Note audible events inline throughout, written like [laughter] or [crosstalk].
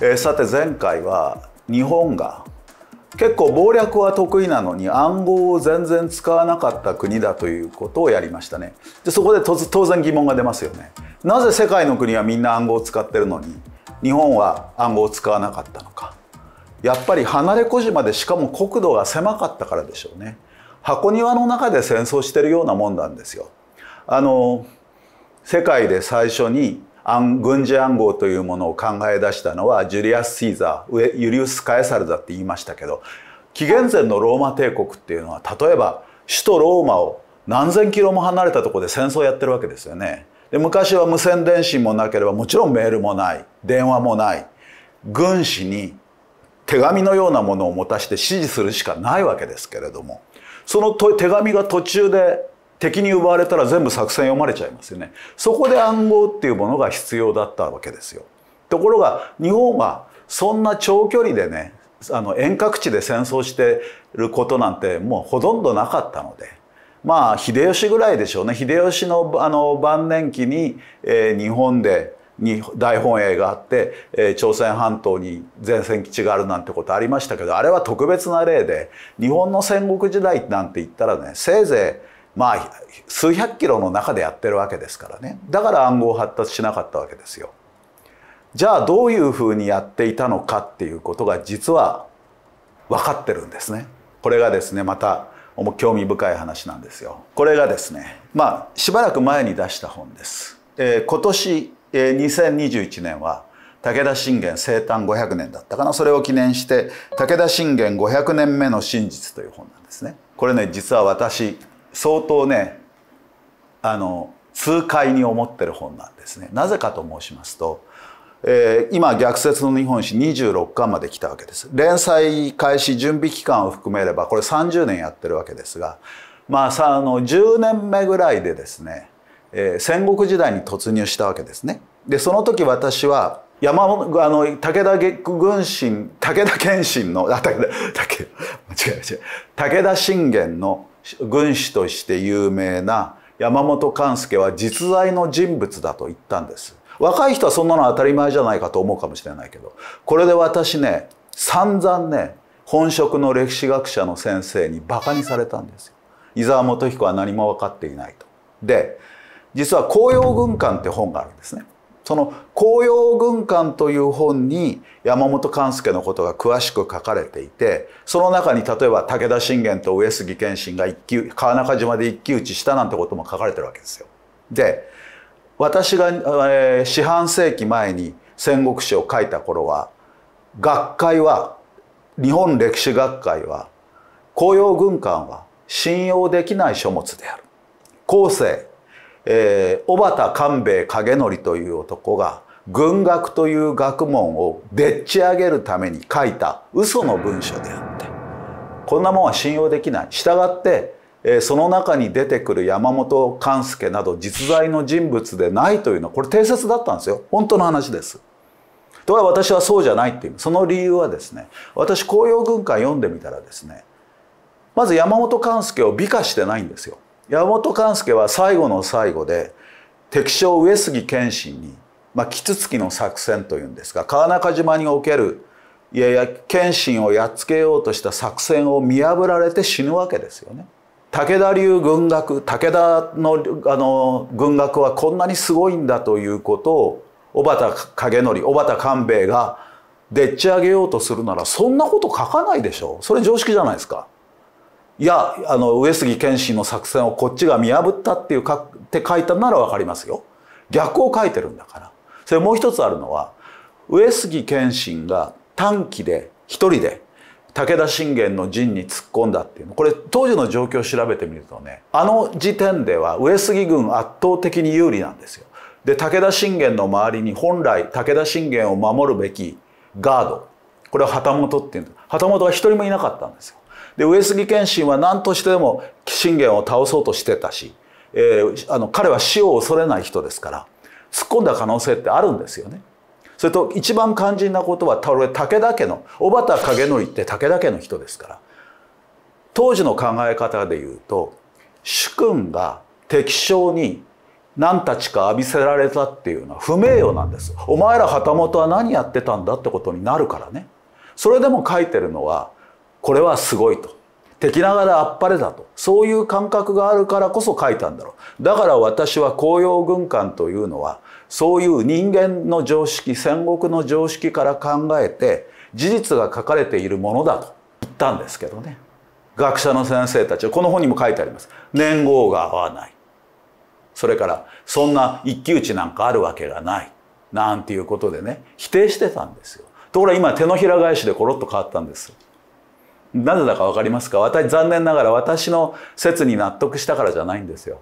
えー、さて前回は日本が結構謀略は得意なのに暗号を全然使わなかった国だということをやりましたねでそこで当然疑問が出ますよねなぜ世界の国はみんな暗号を使ってるのに日本は暗号を使わなかったのかやっぱり離れ小島でしかも国土が狭かったからでしょうね箱庭の中で戦争してるようなもんなんですよあの世界で最初に軍事暗号というものを考え出したのはジュリアス・シーザーユリウス・カエサルだって言いましたけど紀元前のローマ帝国っていうのは例えば首都ローマを何千キロも離れたとこで戦争やってるわけですよね。で昔は無線電信もなければもちろんメールもない電話もない軍師に手紙のようなものを持たして指示するしかないわけですけれどもその手紙が途中で敵に奪われたら全部作戦読まれちゃいますよね。そこで暗号っていうものが必要だったわけですよ。ところが日本はそんな長距離でねあの遠隔地で戦争してることなんてもうほとんどなかったので。まあ秀吉ぐらいでしょうね秀吉のあの晩年期に、えー、日本でに大本営があって、え朝鮮半島に前線基地があるなんてことありましたけどあれは特別な例で日本の戦国時代なんて言ったらねせいぜいまあ数百キロの中でやってるわけですからねだから暗号発達しなかったわけですよ。じゃあどういうふうにやっていたのかっていうことが実は分かってるんですね。これがですねまた興味深い話なんですよ。これがですねまあしばらく前に出した本です。えー、今年、えー、2021年は武田信玄生誕500年だったかなそれを記念して「武田信玄500年目の真実」という本なんですね。これね実は私相当ねあの痛快に思ってる本なんですね。なぜかと申しますと、えー、今逆説の日本史26巻まで来たわけです。連載開始準備期間を含めればこれ30年やってるわけですがまあさあの10年目ぐらいでですね、えー、戦国時代に突入したわけですね。でその時私は山本あの武田軍神武田謙信のあ武田武間違え間違え武田信玄の軍師として有名な山本勘介は実在の人物だと言ったんです若い人はそんなの当たり前じゃないかと思うかもしれないけどこれで私ね散々ね本職の歴史学者の先生に馬鹿にされたんですよ伊沢元彦は何も分かっていないとで実は「紅葉軍艦」って本があるんですねその「紅葉軍艦」という本に山本勘介のことが詳しく書かれていてその中に例えば武田信玄と上杉謙信が一騎川中島で一騎打ちしたなんてことも書かれてるわけですよ。で私が、えー、四半世紀前に戦国史を書いた頃は学会は日本歴史学会は紅葉軍艦は信用できない書物である後世えー、小畑勘兵衛景則という男が軍学という学問をでっち上げるために書いた嘘の文書であってこんなもんは信用できない。したがって、えその中に出てくる山本勘助など実在の人物でないというのはこれ定説だったんですよ本当の話です。とは私はそうじゃないっていうその理由はですね私「紅葉軍艦」読んでみたらですねまず山本勘助を美化してないんですよ。山本勘介は最後の最後で敵将上杉謙信に、まあ、キツツキの作戦というんですが川中島におけるいやいや謙信をやっつけようとした作戦を見破られて死ぬわけですよね。武田流軍学武田のあの軍学はこんなにすごいんだということを小畑景則小畑官兵衛がでっち上げようとするならそんなこと書かないでしょそれ常識じゃないですか。いやあの上杉謙信の作戦をこっちが見破ったっていうかって書いたなら分かりますよ逆を書いてるんだからそれもう一つあるのは上杉謙信が短期で一人で武田信玄の陣に突っ込んだっていうこれ当時の状況を調べてみるとねあの時点では上杉軍圧倒的に有利なんですよ。で武田信玄の周りに本来武田信玄を守るべきガードこれは旗本っていうんです旗本は一人もいなかったんですよ。で上杉謙信は何としてでも信玄を倒そうとしてたし、えー、あの彼は死を恐れない人ですから突っ込んだ可能性ってあるんですよね。それと一番肝心なことはたとえ武田家の小畑景則って武田家の人ですから当時の考え方でいうと主君が敵将に何たちか浴びせられたっていうのは不名誉なんです。お前ら旗本は何やってたんだってことになるからね。それでも書いてるのはこれはすごいと敵ながらあっぱれだとそういう感覚があるからこそ書いたんだろうだから私は紅葉軍艦というのはそういう人間の常識戦国の常識から考えて事実が書かれているものだと言ったんですけどね学者の先生たちはこの本にも書いてあります年号が合わないそれからそんな一騎打ちなんかあるわけがないなんていうことでね否定してたんですよところが今手のひら返しでコロッと変わったんですよなぜだか分かりますか私残念ながら私の説に納得したからじゃないんですよ。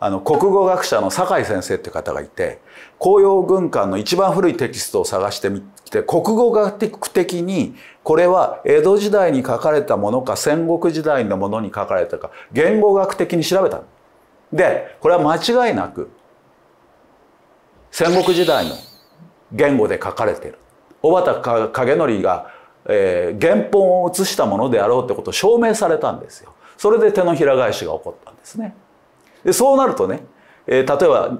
あの国語学者の酒井先生って方がいて「紅葉軍艦」の一番古いテキストを探してみて国語学的にこれは江戸時代に書かれたものか戦国時代のものに書かれたか言語学的に調べたでこれは間違いなく戦国時代の言語で書かれてる。小畑景則がえー、原本を写したものであろうってことを証明されたんですよ。それで手のひら返しが起こったんですね。でそうなるとね、えー、例えば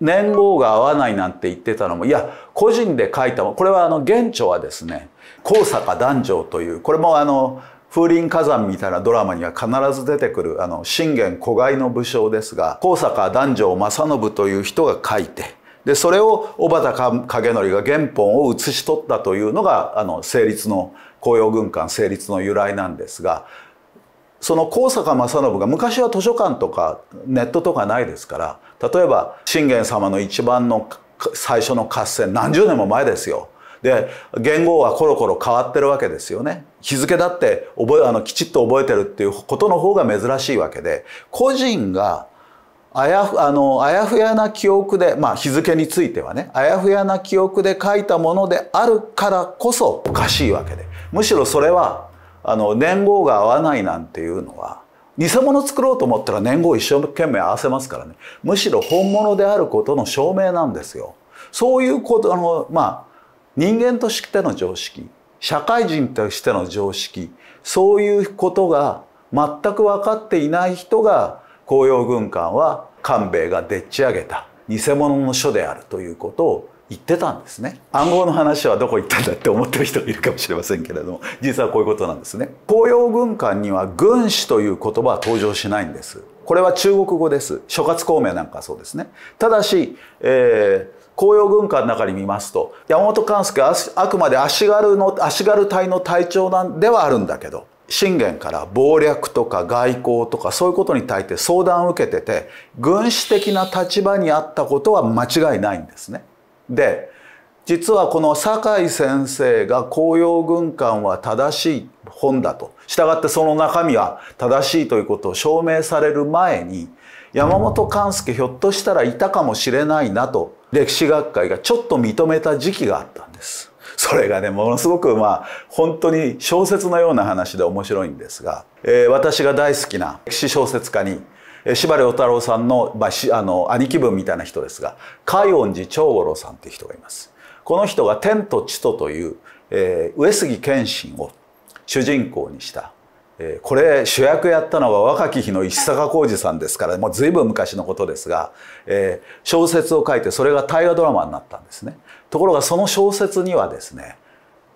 年号が合わないなんて言ってたのもいや個人で書いたもこれはあの現著はですね高坂壇上」というこれもあの風林火山みたいなドラマには必ず出てくるあの信玄古外の武将ですが高坂壇上正信という人が書いてでそれを小畑景則が原本を写し取ったというのがあの成立の公用軍艦成立の由来なんですがその高坂正信が昔は図書館とかネットとかないですから例えば信玄様の一番の最初の合戦何十年も前ですよ。で元号はコロコロ変わってるわけですよね日付だって覚えあのきちっと覚えてるっていうことの方が珍しいわけで個人があやふあのあやふやな記憶で、まあ、日付についてはねあやふやな記憶で書いたものであるからこそおかしいわけでむしろそれはあの年号が合わないなんていうのは偽物作ろうと思ったら年号一生懸命合わせますからねむしろ本物であることの証明なんですよ。そういうことあのまあ人間としての常識社会人としての常識そういうことが全く分かっていない人が公用軍艦は官兵衛がでっち上げた偽物の書であるということを言ってたんですね暗号の話はどこ行ったんだって思ってる人がいるかもしれませんけれども実はこういうことなんですね公用軍艦には軍師という言葉は登場しないんですこれは中国語です諸葛孔明なんかそうですねただし、えー紅葉軍艦の中に見ますと山本勘介はあくまで足軽の足軽隊の隊長なんではあるんだけど信玄から謀略とか外交とかそういうことに対して相談を受けてて軍師的な立場にあったことは間違いないんですね。で実はこの酒井先生が「紅葉軍艦は正しい本だ」と従ってその中身は正しいということを証明される前に山本勘介ひょっとしたらいたかもしれないなと歴史学会がちょっと認めた時期があったんです。それがねものすごくまあ本当に小説のような話で面白いんですが、えー、私が大好きな歴史小説家に司馬太郎さんの,、まあ、しあの兄貴分みたいな人ですが海音寺長五郎さんという人がいます。この人が「天と地と」という、えー、上杉謙信を主人公にしたこれ主役やったのは若き日の石坂浩二さんですからもう随分昔のことですが、え小説を書いてそれが大河ドラマになったんですねところがその小説にはですね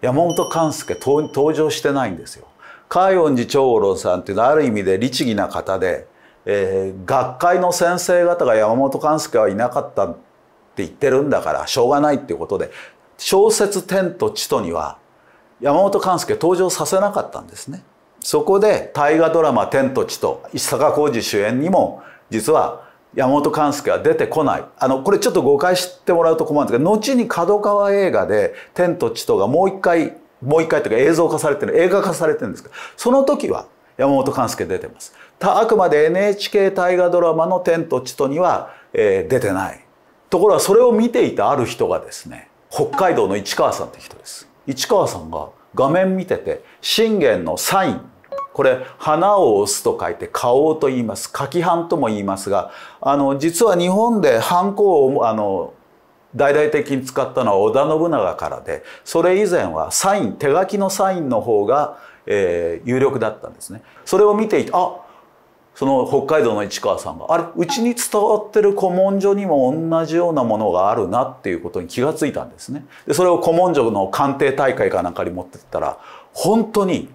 山本勘介登場してないんですよ。海音寺長五郎さんっていうのはある意味で律儀な方で、え学会の先生方が山本勘介はいなかったって言ってるんだからしょうがないっていうことで小説「天と地と」には山本勘介登場させなかったんですね。そこで大河ドラマ「天と地と」石坂浩二主演にも実は山本勘介は出てこないあのこれちょっと誤解してもらうと困るんですけど後に角川映画で「天と地と」がもう一回もう一回というか映像化されてる映画化されてるんですけどその時は山本勘介出てますたあくまで NHK 大河ドラマの「天と地と」には、えー、出てないところがそれを見ていたある人がですね北海道の市川さんって人です市川さんが画面見てて信玄のサインこれ花を押すと書いて花王と言います書き版とも言いますがあの実は日本で版こをあの大々的に使ったのは織田信長からでそれ以前はサイン手書きのサインの方が、えー、有力だったんですね。それを見ていてあその北海道の市川さんがあれうちに伝わってる古文書にも同じようなものがあるなっていうことに気がついたんですね。でそれを古文書の鑑定大会かなんかに持ってったら本当に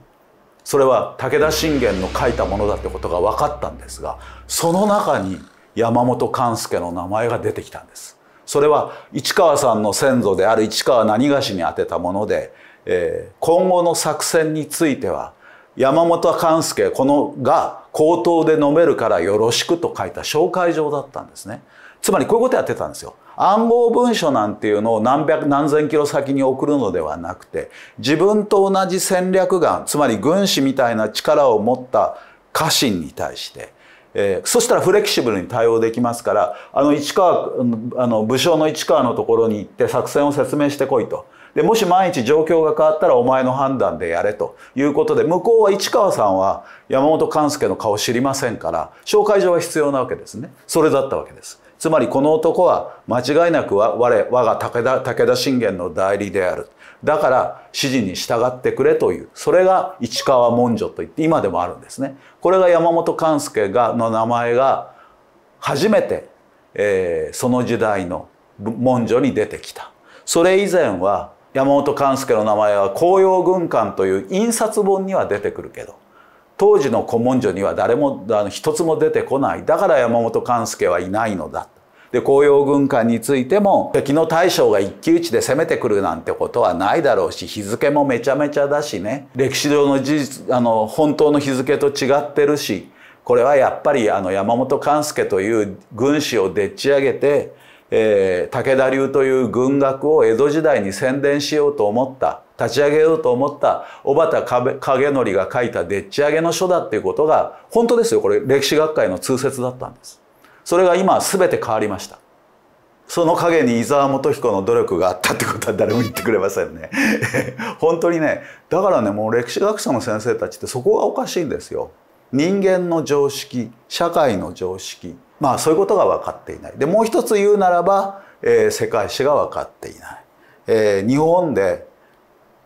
それは武田信玄の書いたものだってことが分かったんですがその中に山本勘助の名前が出てきたんです。それは市川さんの先祖である市川何がしに宛てたもので、えー、今後の作戦については山本勘助このが口頭で飲めるからよろしくと書いた紹介状だったんですね。つまりこういうことやってたんですよ。暗号文書なんていうのを何百何千キロ先に送るのではなくて自分と同じ戦略眼つまり軍師みたいな力を持った家臣に対してえー、そしたらフレキシブルに対応できますからあの市川あの武将の市川のところに行って作戦を説明してこいとでもし万一状況が変わったらお前の判断でやれということで向こうは市川さんは山本勘介の顔知りませんから紹介状は必要なわけですねそれだったわけですつまりこの男は間違いなくは我我が武田武田信玄の代理であるだから指示に従ってくれというそれが市川文書といって今でもあるんですねこれが山本勘介がの名前が初めて、えー、その時代の文書に出てきたそれ以前は山本勘助の名前は「紅葉軍艦」という印刷本には出てくるけど当時の古文書には誰もあの一つも出てこないだから山本勘助はいないのだで紅葉軍艦についても敵の大将が一騎打ちで攻めてくるなんてことはないだろうし日付もめちゃめちゃだしね歴史上の事実あの本当の日付と違ってるしこれはやっぱりあの山本勘助という軍師をでっち上げてえー、武田流という軍学を江戸時代に宣伝しようと思った立ち上げようと思った小畑景則が書いたでっち上げの書だっていうことが本当ですよこれ歴史学会の通説だったんですそれが今全て変わりましたその陰に伊沢元彦の努力があったってことは誰も言ってくれませんね [laughs] 本当にねだからねもう歴史学者の先生たちってそこがおかしいんですよ人間の常識社会の常識まあそういうことが分かっていないでもう一つ言うならば、えー、世界史が分かっていない、えー、日本で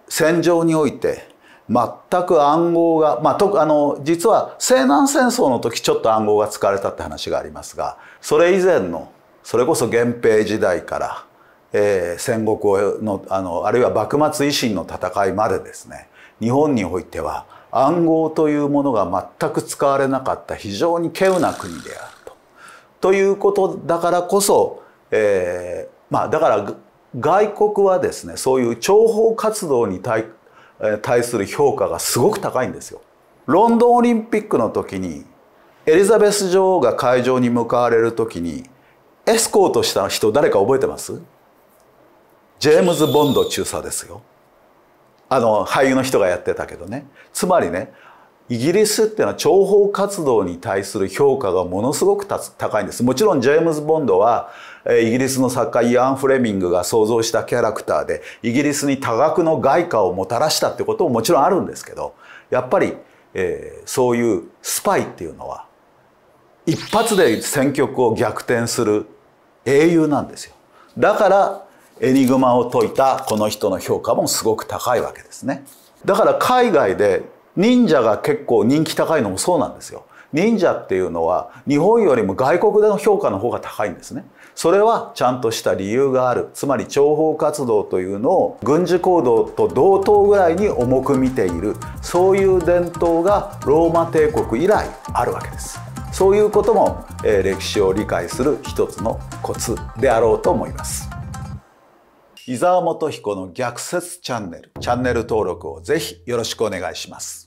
戦場において全く暗号が、まあ、とあの実は西南戦争の時ちょっと暗号が使われたって話がありますがそれ以前のそれこそ源平時代から、えー、戦国のあのあるいは幕末維新の戦いまでですね日本においては暗号というものが全く使われなかった非常に稀有な国であると。ということだからこそ、えー、まあだから外国はですねそういう諜報活動に対対する評価がすごく高いんですよ。ロンドンオリンピックの時にエリザベス女王が会場に向かわれる時にエスコートした人誰か覚えてますジェームズ・ボンド中佐ですよ。あの俳優の人がやってたけどねつまりねイギリスっていうのは諜報活動に対する評価がものすごく高いんです。もちろんジェームズ・ボンドはイギリスの作家イアン・フレミングが創造したキャラクターでイギリスに多額の外貨をもたらしたってことももちろんあるんですけどやっぱり、えー、そういうスパイっていうのは一発で戦局を逆転する英雄なんですよ。だからエニグマを解いたこの人の評価もすごく高いわけですねだから海外で忍者が結構人気高いのもそうなんですよ忍者っていうのは日本よりも外国での評価の方が高いんですねそれはちゃんとした理由があるつまり諜報活動というのを軍事行動と同等ぐらいに重く見ているそういう伝統がローマ帝国以来あるわけですそういうことも、歴史を理解する一つのコツであろうと思います。伊沢元彦の逆説チャンネルチャンネル登録をぜひよろしくお願いします